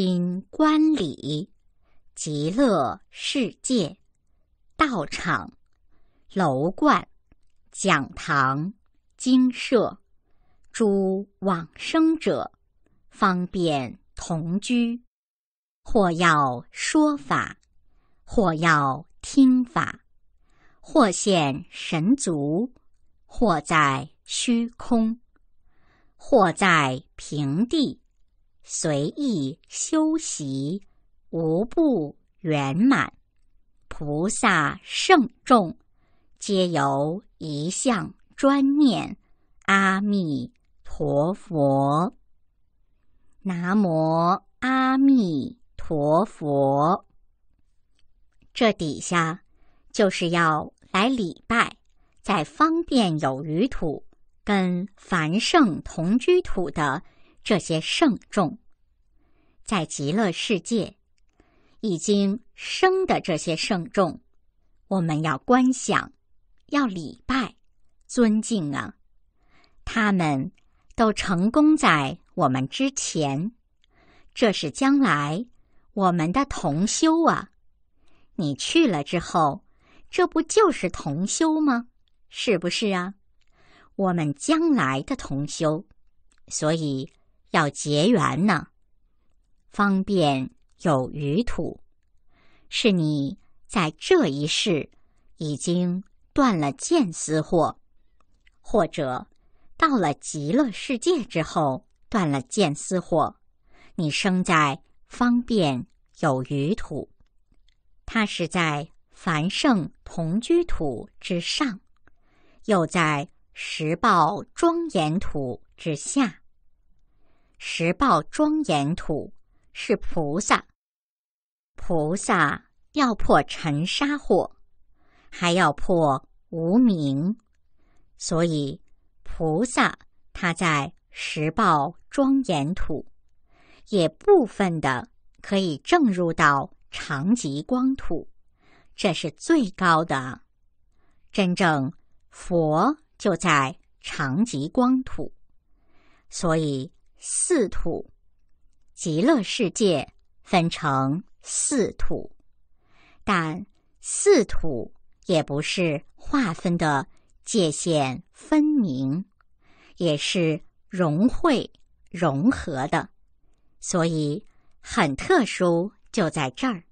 因观礼，极乐世界道场楼观讲堂经舍，诸往生者方便同居，或要说法，或要听法，或现神足，或在虚空，或在平地。随意修习，无不圆满。菩萨圣众，皆由一向专念阿弥陀佛。南无阿弥陀佛。这底下就是要来礼拜，在方便有余土跟凡圣同居土的。这些圣众，在极乐世界已经生的这些圣众，我们要观想，要礼拜，尊敬啊！他们都成功在我们之前，这是将来我们的同修啊！你去了之后，这不就是同修吗？是不是啊？我们将来的同修，所以。要结缘呢，方便有余土，是你在这一世已经断了见思惑，或者到了极乐世界之后断了见思惑，你生在方便有余土，它是在繁盛同居土之上，又在十报庄严土之下。十报庄严土是菩萨，菩萨要破尘沙惑，还要破无明，所以菩萨他在十报庄严土，也部分的可以证入到长吉光土，这是最高的，真正佛就在长吉光土，所以。四土，极乐世界分成四土，但四土也不是划分的界限分明，也是融汇融合的，所以很特殊，就在这儿，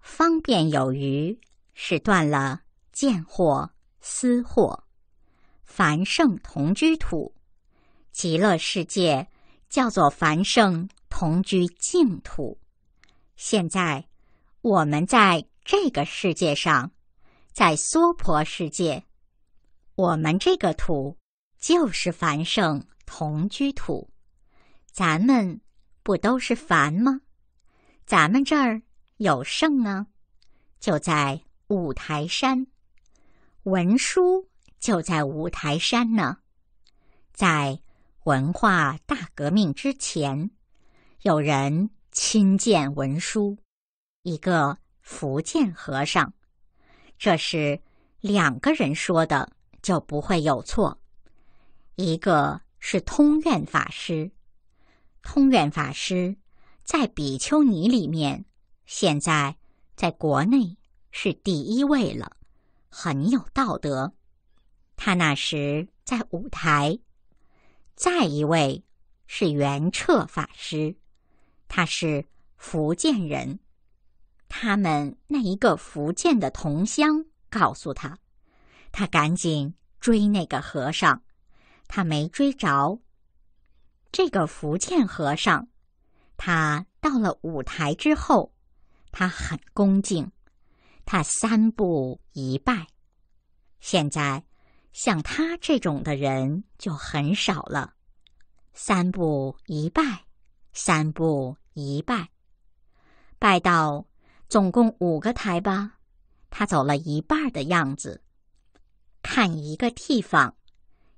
方便有余，是断了见货思货，凡圣同居土。极乐世界叫做凡圣同居净土。现在我们在这个世界上，在娑婆世界，我们这个土就是凡圣同居土。咱们不都是凡吗？咱们这儿有圣啊，就在五台山，文殊就在五台山呢，在。文化大革命之前，有人亲见文殊，一个福建和尚。这是两个人说的，就不会有错。一个是通院法师，通院法师在比丘尼里面，现在在国内是第一位了，很有道德。他那时在五台。再一位是元彻法师，他是福建人。他们那一个福建的同乡告诉他，他赶紧追那个和尚，他没追着。这个福建和尚，他到了舞台之后，他很恭敬，他三步一拜。现在。像他这种的人就很少了。三步一拜，三步一拜，拜到总共五个台吧。他走了一半的样子，看一个地方，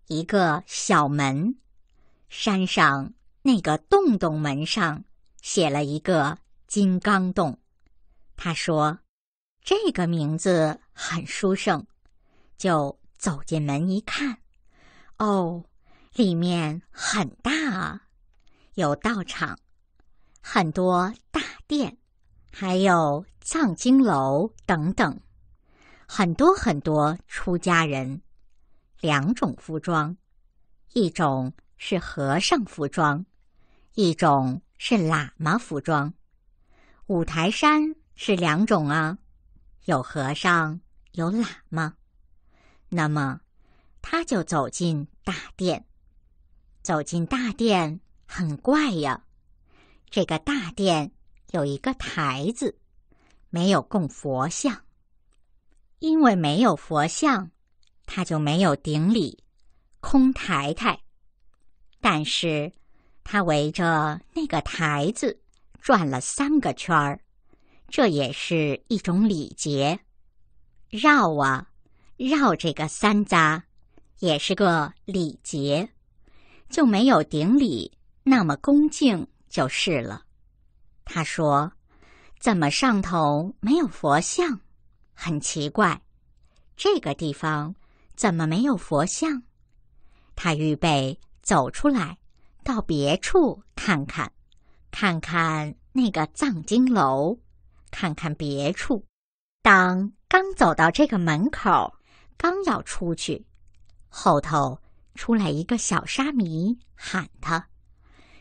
一个小门，山上那个洞洞门上写了一个“金刚洞”。他说：“这个名字很书生，就。走进门一看，哦，里面很大啊，有道场，很多大殿，还有藏经楼等等，很多很多出家人，两种服装，一种是和尚服装，一种是喇嘛服装。五台山是两种啊，有和尚，有喇嘛。那么，他就走进大殿。走进大殿很怪呀，这个大殿有一个台子，没有供佛像。因为没有佛像，他就没有顶礼，空抬抬。但是，他围着那个台子转了三个圈儿，这也是一种礼节，绕啊。绕这个三匝，也是个礼节，就没有顶礼那么恭敬就是了。他说：“怎么上头没有佛像？很奇怪，这个地方怎么没有佛像？”他预备走出来，到别处看看，看看那个藏经楼，看看别处。当刚走到这个门口。刚要出去，后头出来一个小沙弥喊他：“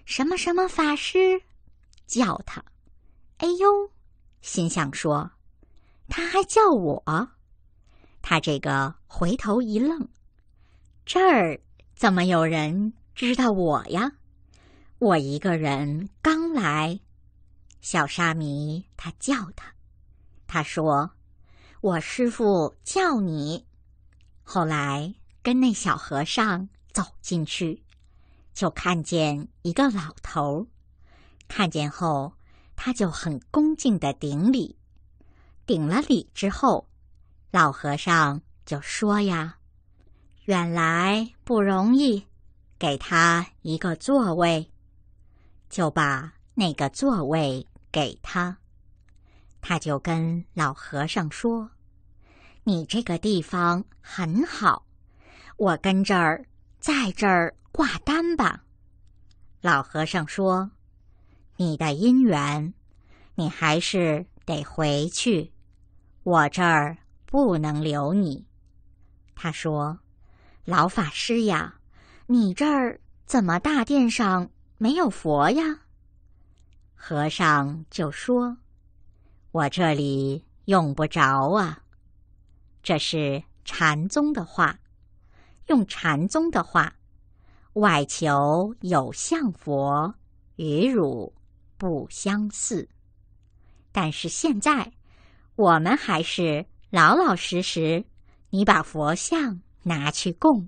什么什么法师，叫他！”哎呦，心想说：“他还叫我？”他这个回头一愣：“这儿怎么有人知道我呀？我一个人刚来。”小沙弥他叫他，他说：“我师傅叫你。”后来跟那小和尚走进去，就看见一个老头儿。看见后，他就很恭敬的顶礼。顶了礼之后，老和尚就说：“呀，远来不容易，给他一个座位。”就把那个座位给他。他就跟老和尚说。你这个地方很好，我跟这儿，在这儿挂单吧。老和尚说：“你的姻缘，你还是得回去。我这儿不能留你。”他说：“老法师呀，你这儿怎么大殿上没有佛呀？”和尚就说：“我这里用不着啊。”这是禅宗的话，用禅宗的话，外求有相佛与汝不相似。但是现在我们还是老老实实，你把佛像拿去供。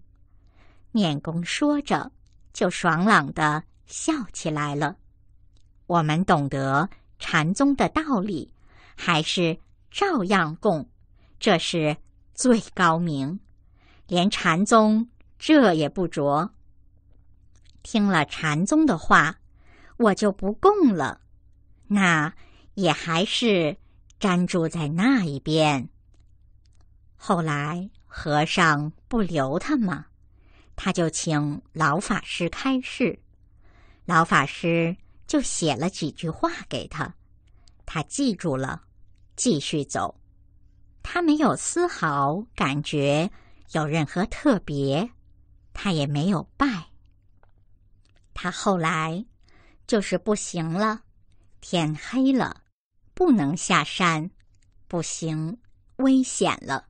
念公说着，就爽朗的笑起来了。我们懂得禅宗的道理，还是照样供。这是。最高明，连禅宗这也不着。听了禅宗的话，我就不供了，那也还是粘住在那一边。后来和尚不留他嘛，他就请老法师开示，老法师就写了几句话给他，他记住了，继续走。他没有丝毫感觉有任何特别，他也没有拜。他后来就是不行了，天黑了，不能下山，不行，危险了。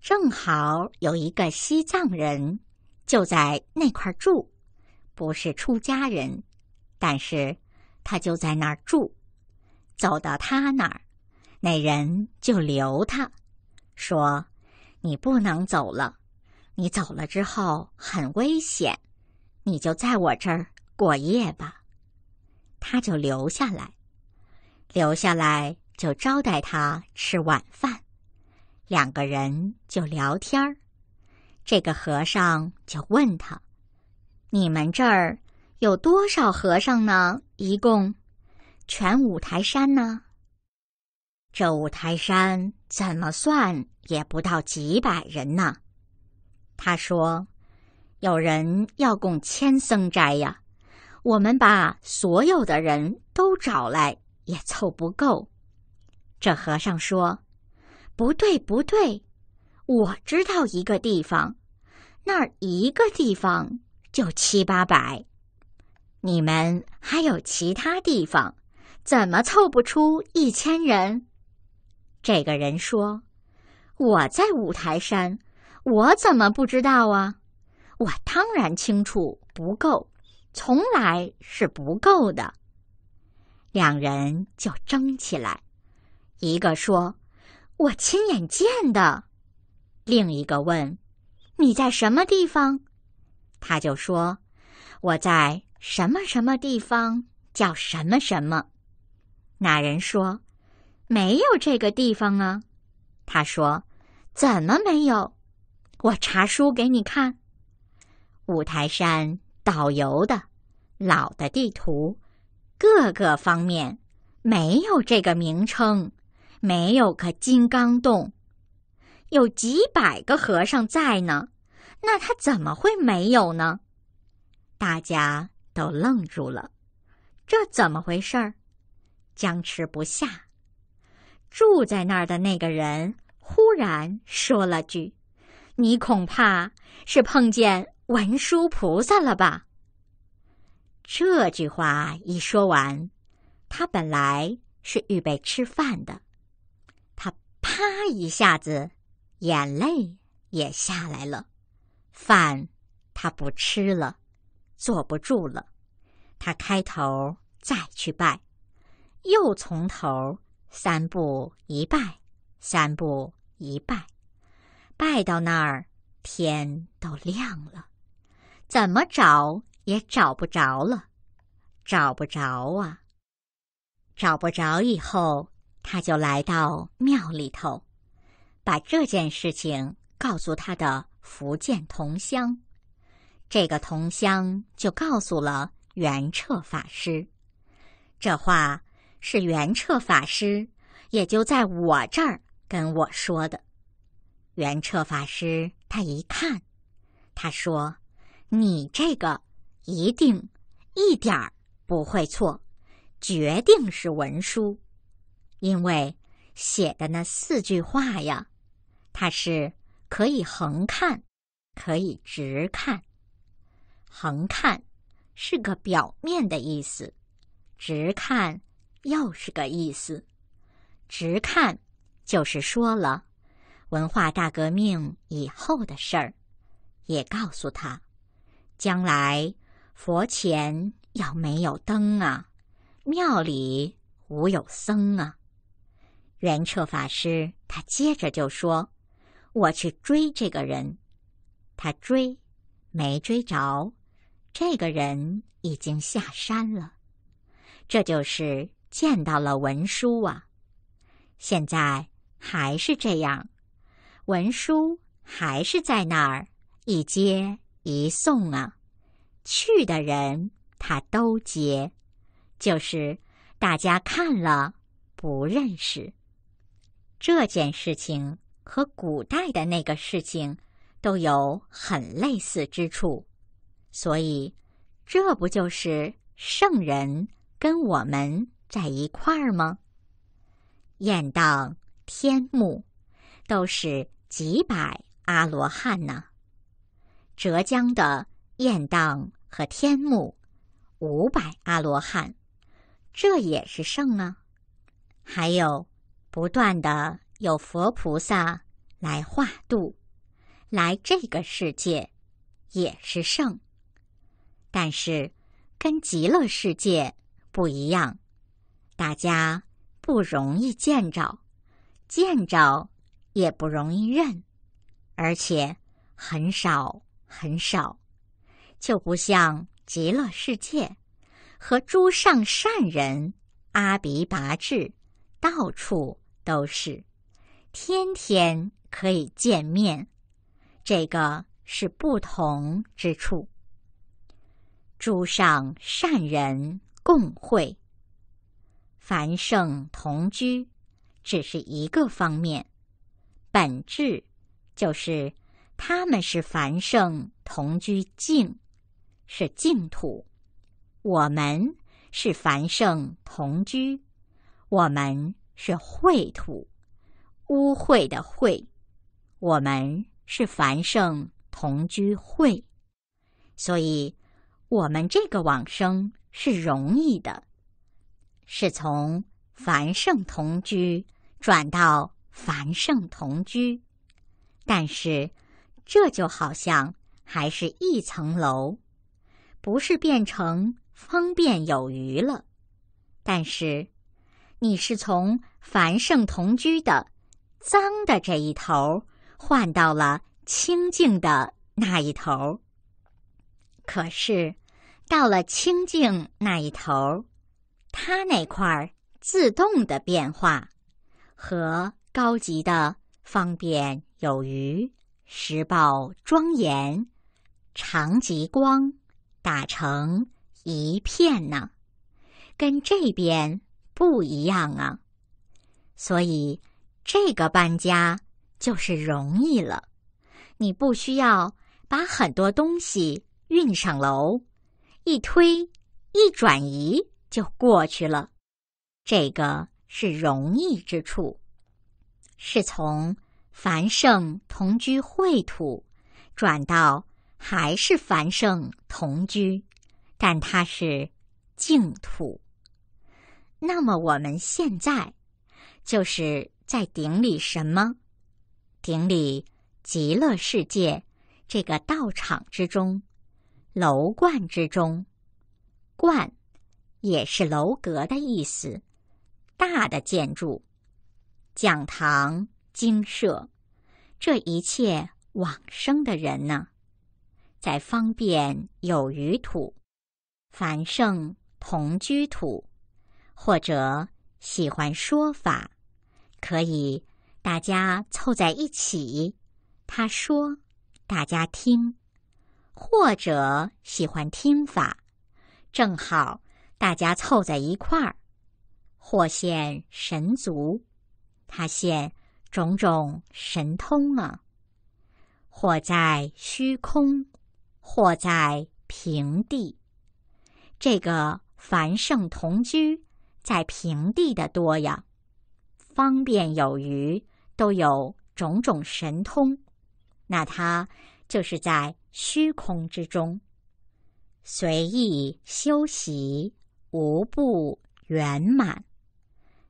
正好有一个西藏人就在那块住，不是出家人，但是他就在那儿住，走到他那儿。那人就留他，说：“你不能走了，你走了之后很危险，你就在我这儿过夜吧。”他就留下来，留下来就招待他吃晚饭，两个人就聊天儿。这个和尚就问他：“你们这儿有多少和尚呢？一共，全五台山呢？”这五台山怎么算也不到几百人呢？他说：“有人要供千僧斋呀，我们把所有的人都找来也凑不够。”这和尚说：“不对不对，我知道一个地方，那儿一个地方就七八百，你们还有其他地方，怎么凑不出一千人？”这个人说：“我在五台山，我怎么不知道啊？我当然清楚，不够，从来是不够的。”两人就争起来。一个说：“我亲眼见的。”另一个问：“你在什么地方？”他就说：“我在什么什么地方叫什么什么。”那人说。没有这个地方啊，他说：“怎么没有？我查书给你看。五台山导游的老的地图，各个方面没有这个名称，没有个金刚洞，有几百个和尚在呢。那他怎么会没有呢？”大家都愣住了，这怎么回事儿？僵持不下。住在那儿的那个人忽然说了句：“你恐怕是碰见文殊菩萨了吧？”这句话一说完，他本来是预备吃饭的，他啪一下子，眼泪也下来了，饭他不吃了，坐不住了，他开头再去拜，又从头。三步一拜，三步一拜，拜到那儿，天都亮了，怎么找也找不着了，找不着啊！找不着以后，他就来到庙里头，把这件事情告诉他的福建同乡，这个同乡就告诉了元彻法师，这话。是元彻法师，也就在我这儿跟我说的。元彻法师他一看，他说：“你这个一定一点儿不会错，决定是文书，因为写的那四句话呀，它是可以横看，可以直看。横看是个表面的意思，直看。”又是个意思，直看，就是说了文化大革命以后的事儿，也告诉他，将来佛前要没有灯啊，庙里无有僧啊。圆彻法师他接着就说：“我去追这个人，他追，没追着，这个人已经下山了。”这就是。见到了文书啊，现在还是这样，文书还是在那儿一接一送啊。去的人他都接，就是大家看了不认识。这件事情和古代的那个事情都有很类似之处，所以这不就是圣人跟我们？在一块儿吗？雁荡、天目都是几百阿罗汉呢。浙江的雁荡和天目，五百阿罗汉，这也是圣啊。还有不断的有佛菩萨来化度，来这个世界也是圣，但是跟极乐世界不一样。大家不容易见着，见着也不容易认，而且很少很少，就不像极乐世界和诸上善人阿鼻拔智，到处都是，天天可以见面。这个是不同之处。诸上善人共会。繁盛同居，只是一个方面，本质就是他们是繁盛同居净，是净土；我们是繁盛同居，我们是秽土，污秽的秽；我们是繁盛同居秽，所以我们这个往生是容易的。是从繁盛同居转到繁盛同居，但是这就好像还是一层楼，不是变成方便有余了。但是，你是从繁盛同居的脏的这一头换到了清净的那一头。可是，到了清净那一头。它那块儿自动的变化和高级的方便有余，时报庄严，长极光打成一片呢，跟这边不一样啊。所以这个搬家就是容易了，你不需要把很多东西运上楼，一推一转移。就过去了，这个是容易之处，是从繁盛同居秽土，转到还是繁盛同居，但它是净土。那么我们现在就是在顶礼什么？顶礼极乐世界这个道场之中，楼观之中，观。也是楼阁的意思，大的建筑，讲堂、精舍，这一切往生的人呢，在方便有余土，繁盛同居土，或者喜欢说法，可以大家凑在一起，他说，大家听；或者喜欢听法，正好。大家凑在一块儿，或现神足，他现种种神通了；或在虚空，或在平地。这个凡圣同居在平地的多呀，方便有余，都有种种神通。那他就是在虚空之中随意休息。无不圆满，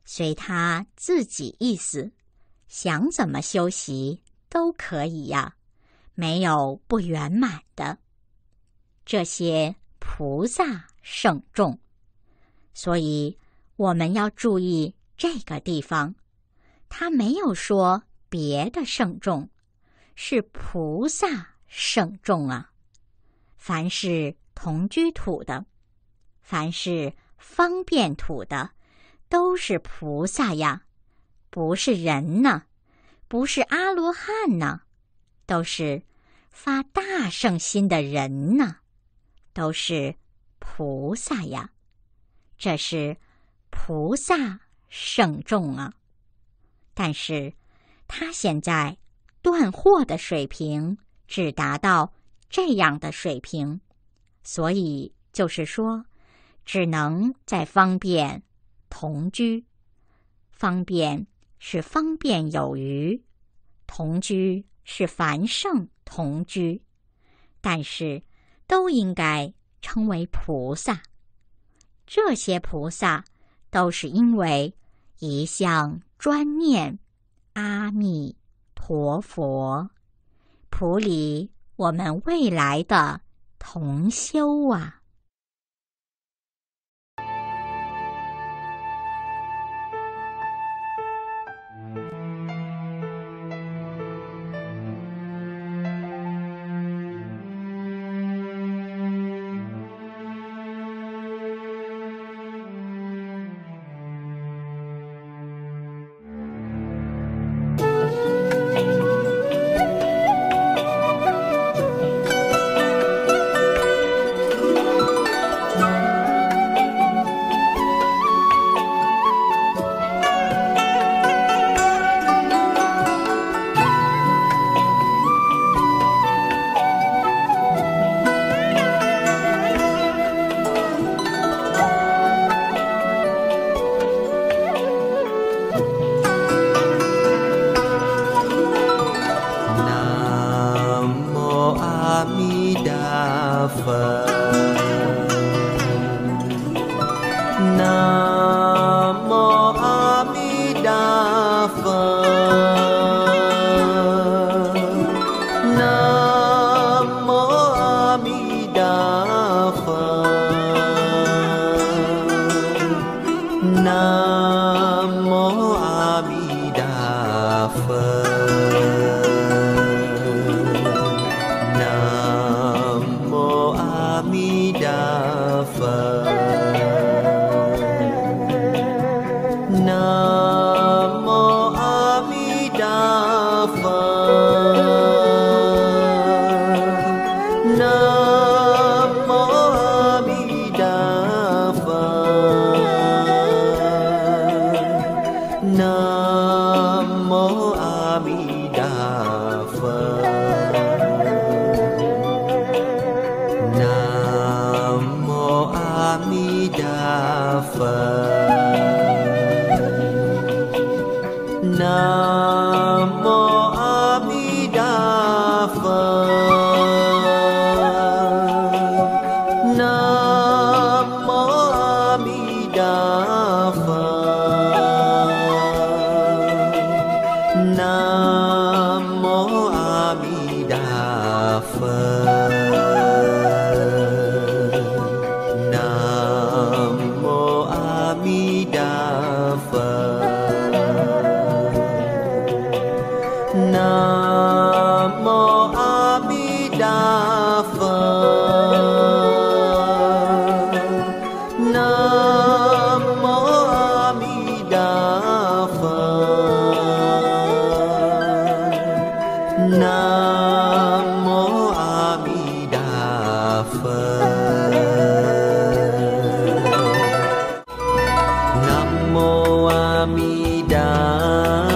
随他自己意思，想怎么修习都可以呀，没有不圆满的。这些菩萨圣众，所以我们要注意这个地方，他没有说别的圣众，是菩萨圣众啊。凡是同居土的。凡是方便土的，都是菩萨呀，不是人呢，不是阿罗汉呢，都是发大圣心的人呢，都是菩萨呀。这是菩萨圣众啊。但是，他现在断货的水平只达到这样的水平，所以就是说。只能在方便同居，方便是方便有余，同居是繁盛同居，但是都应该称为菩萨。这些菩萨都是因为一向专念阿弥陀佛，普里我们未来的同修啊。Amida.